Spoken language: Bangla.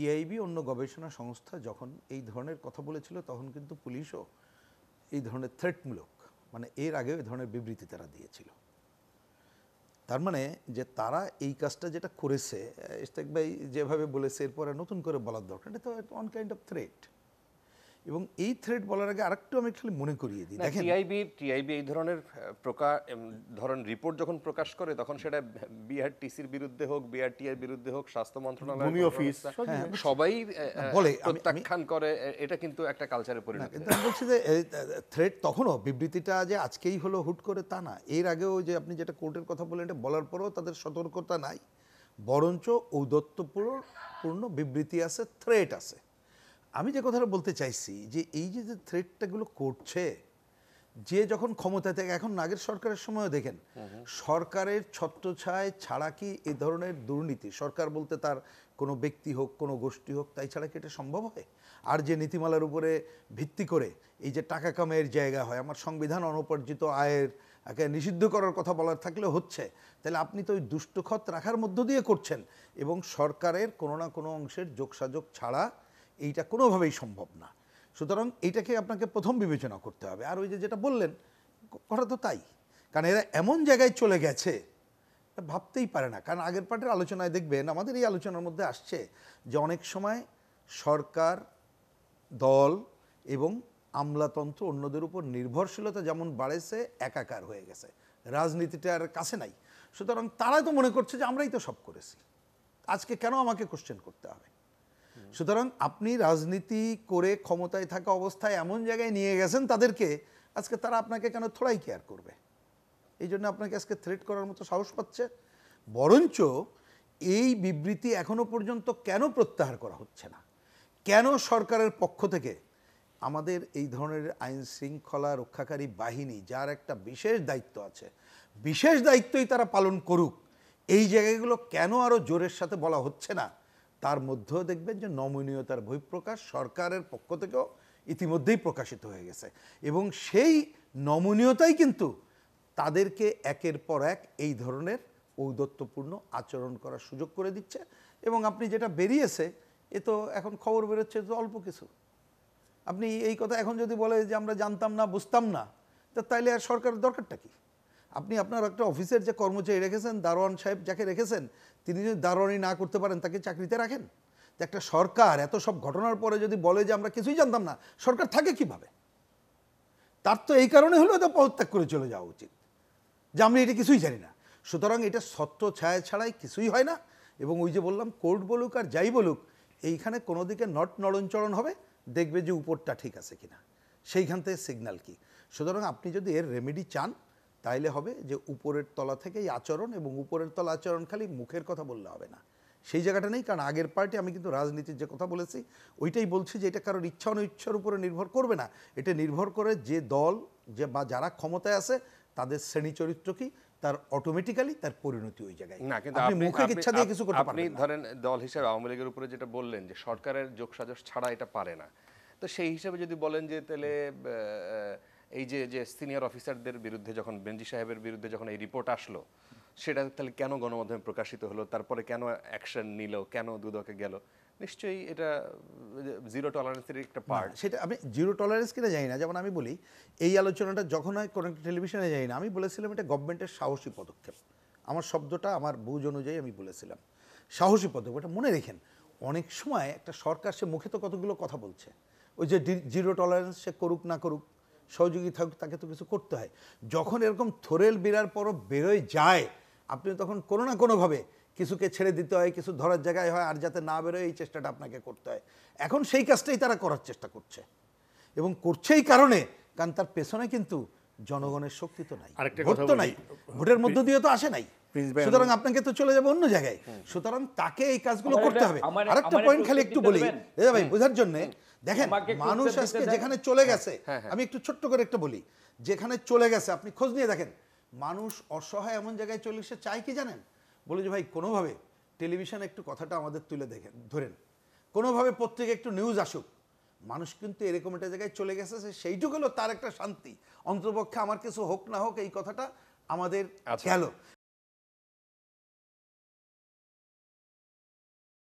টিআইবি অন্য গবেষণা সংস্থা যখন এই ধরনের কথা বলেছিল তখন কিন্তু পুলিশও এই ধরনের থ্রেটমূলক মানে এর আগেও এই ধরনের বিবৃতি তারা দিয়েছিল তার মানে যে তারা এই কাজটা যেটা করেছে ইস্তেক ভাই যেভাবে বলেছে এরপরে নতুন করে বলার দরকার এটা তো ওয়ান কাইন্ড অফ থ্রেট এবং এই থ্রেড বলার আগে আরেকটু আমি খালি মনে করিয়ে দিই দেখেন টিআইবি টিআইবি এই ধরনের প্রকাশ ধরন রিপোর্ট যখন প্রকাশ করে তখন সেটা বিআরটিসির বিরুদ্ধে হোক বিআরটিআর বিরুদ্ধে হোক স্বাস্থ্য মন্ত্রণালয় ভূমি অফিস হ্যাঁ, হ্যাঁ। সবাই বলে প্রত্যাখ্যান করে এটা কিন্তু একটা কালচারে পরিণত আমি বলছি যে থ্রেড তখনও বিবৃতিটা যে আজকেই হলো হুট করে তা না এর আগেও যে আপনি যেটা কোর্টের কথা বলেন এটা বলার পরেও তাদের সতর্কতা নাই বরঞ্চ ঔদত্তপূর্ণ বিবৃতি আছে থ্রেট আছে আমি যে কথাটা বলতে চাইছি যে এই যে যে থ্রেটটাগুলো করছে যে যখন ক্ষমতা থেকে এখন আগের সরকারের সময়ও দেখেন সরকারের ছত্রছায় ছাড়া কি এ ধরনের দুর্নীতি সরকার বলতে তার কোনো ব্যক্তি হোক কোনো গোষ্ঠী হোক তাই ছাড়া কি এটা সম্ভব হয় আর যে নীতিমালার উপরে ভিত্তি করে এই যে টাকা কামের জায়গা হয় আমার সংবিধান অনুপার্জিত আয়ের একে নিষিদ্ধ করার কথা বলার থাকলে হচ্ছে তাহলে আপনি তো ওই দুষ্টখত রাখার মধ্য দিয়ে করছেন এবং সরকারের কোনো না কোনো অংশের যোগসাযোগ ছাড়া এইটা কোনোভাবেই সম্ভব না সুতরাং এইটাকে আপনাকে প্রথম বিবেচনা করতে হবে আর ওই যে যেটা বললেন কথা তো তাই কারণ এরা এমন জায়গায় চলে গেছে ভাবতেই পারে না কারণ আগের পার্টের আলোচনায় দেখবেন আমাদের এই আলোচনার মধ্যে আসছে যে অনেক সময় সরকার দল এবং আমলাতন্ত্র অন্যদের উপর নির্ভরশীলতা যেমন বাড়েছে একাকার হয়ে গেছে রাজনীতিটার কাছে নাই সুতরাং তারা তো মনে করছে যে আমরাই তো সব করেছি আজকে কেন আমাকে কোশ্চেন করতে হবে সুতরাং আপনি রাজনীতি করে ক্ষমতায় থাকা অবস্থায় এমন জায়গায় নিয়ে গেছেন তাদেরকে আজকে তারা আপনাকে কেন থোড়াই কেয়ার করবে এই জন্য আপনাকে আজকে থ্রেট করার মতো সাহস পাচ্ছে বরঞ্চ এই বিবৃতি এখনো পর্যন্ত কেন প্রত্যাহার করা হচ্ছে না কেন সরকারের পক্ষ থেকে আমাদের এই ধরনের আইন শৃঙ্খলা রক্ষাকারী বাহিনী যার একটা বিশেষ দায়িত্ব আছে বিশেষ দায়িত্বই তারা পালন করুক এই জায়গাগুলো কেন আরও জোরের সাথে বলা হচ্ছে না তার মধ্যেও দেখবেন যে নমনীয়তার বহিঃপ্রকাশ সরকারের পক্ষ থেকেও ইতিমধ্যেই প্রকাশিত হয়ে গেছে এবং সেই নমনীয়তাই কিন্তু তাদেরকে একের পর এক এই ধরনের ঔদত্তপূর্ণ আচরণ করার সুযোগ করে দিচ্ছে এবং আপনি যেটা বেরিয়েছে এ তো এখন খবর বেরোচ্ছে তো অল্প কিছু আপনি এই কথা এখন যদি বলে যে আমরা জানতাম না বুঝতাম না তা তাইলে আর সরকারের দরকারটা কী আপনি আপনার একটা অফিসের যে কর্মচারী রেখেছেন দারোয়ান সাহেব যাকে রেখেছেন তিনি যদি দারোয়ানি না করতে পারেন তাকে চাকরিতে রাখেন একটা সরকার এত সব ঘটনার পরে যদি বলে যে আমরা কিছুই জানতাম না সরকার থাকে কিভাবে তার তো এই কারণে হলেও তো পদত্যাগ করে চলে যাওয়া উচিত যে আমি এটা কিছুই জানি না সুতরাং এটা সত্য ছায়া ছাড়াই কিছুই হয় না এবং ওই যে বললাম কোর্ট বলুক আর যাই বলুক এইখানে কোনো দিকে নট নড়নচড়ন হবে দেখবে যে উপরটা ঠিক আছে কিনা সেইখান থেকে সিগন্যাল কি সুতরাং আপনি যদি এর রেমেডি চান তাইলে হবে যে উপরের তলা থেকেই আচরণ এবং উপরের তলা আচরণ খালি মুখের কথা বললে হবে না সেই জায়গাটা নেই কারণ আগের পার্টি আমি কিন্তু রাজনীতির যে কথা বলেছি ওইটাই বলছি যে এটা কারোর ইচ্ছা অনিচ্ছার উপরে নির্ভর করবে না এটা নির্ভর করে যে দল যে বা যারা ক্ষমতায় আছে তাদের শ্রেণী চরিত্র কি তার অটোমেটিক্যালি তার পরিণতি ওই জায়গায় না কিন্তু আপনি মুখে ইচ্ছা দিয়ে কিছু করতে আপনি ধরেন দল হিসেবে আওয়ামী লীগের উপরে যেটা বললেন যে সরকারের যোগসাজশ ছাড়া এটা পারে না তো সেই হিসাবে যদি বলেন যে তাহলে এই যে যে সিনিয়র অফিসারদের বিরুদ্ধে যখন বেঞ্জি সাহেবের বিরুদ্ধে যখন এই রিপোর্ট আসলো সেটা তাহলে কেন গণমাধ্যমে প্রকাশিত হলো তারপরে কেন অ্যাকশন নিল কেন দুদকে গেল নিশ্চয়ই এটা জিরো টলারেন্সের একটা পার্ট সেটা আমি জিরো টলারেন্স কিনা জানি না যেমন আমি বলি এই আলোচনাটা যখন হয় কোনো একটা টেলিভিশনে যাই না আমি বলেছিলাম এটা গভর্নমেন্টের সাহসী পদক্ষেপ আমার শব্দটা আমার বুঝ অনুযায়ী আমি বলেছিলাম সাহসী পদক্ষেপ এটা মনে রেখেন অনেক সময় একটা সরকার সে মুখে তো কতগুলো কথা বলছে ওই যে জিরো টলারেন্স সে করুক না করুক সহযোগী থাকুক তাকে তো কিছু করতে হয় যখন এরকম থোরেল বেরার পরব বেরোয় যায় আপনি তখন কোনো না কোনোভাবে কিছুকে ছেড়ে দিতে হয় কিছু ধরার জায়গায় হয় আর যাতে না বেরোয় এই চেষ্টাটা আপনাকে করতে হয় এখন সেই কাজটাই তারা করার চেষ্টা করছে এবং করছে এই কারণে কারণ তার পেছনে কিন্তু জনগণের শক্তি তো নাই ভোট তো নাই ভোটের মধ্য দিয়ে তো আসে নাই সুতরাং আপনাকে তো চলে যাবে অন্য জায়গায় সুতরাং তাকে এই কাজগুলো করতে হবে আরেকটা পয়েন্ট খালি একটু বলি ভাই বোঝার জন্য দেখেন মানুষ আজকে যেখানে চলে হ্যাঁ, গেছে হ্যাঁ, হ্যাঁ। আমি একটু ছোট্ট করে একটা বলি যেখানে চলে গেছে আপনি খোঁজ নিয়ে দেখেন মানুষ অসহায় এমন জায়গায় চলে এসে চায় কি জানেন বলি যে ভাই কোনোভাবে টেলিভিশন একটু কথাটা আমাদের তুলে দেখেন ধরেন কোনোভাবে প্রত্যেকে একটু নিউজ আসুক মানুষ কিন্তু এরকম একটা জায়গায় চলে গেছে সেইটুকু হলো তার একটা শান্তি অন্তপক্ষে আমার কিছু হোক না হোক এই কথাটা আমাদের গেল আচ্ছা।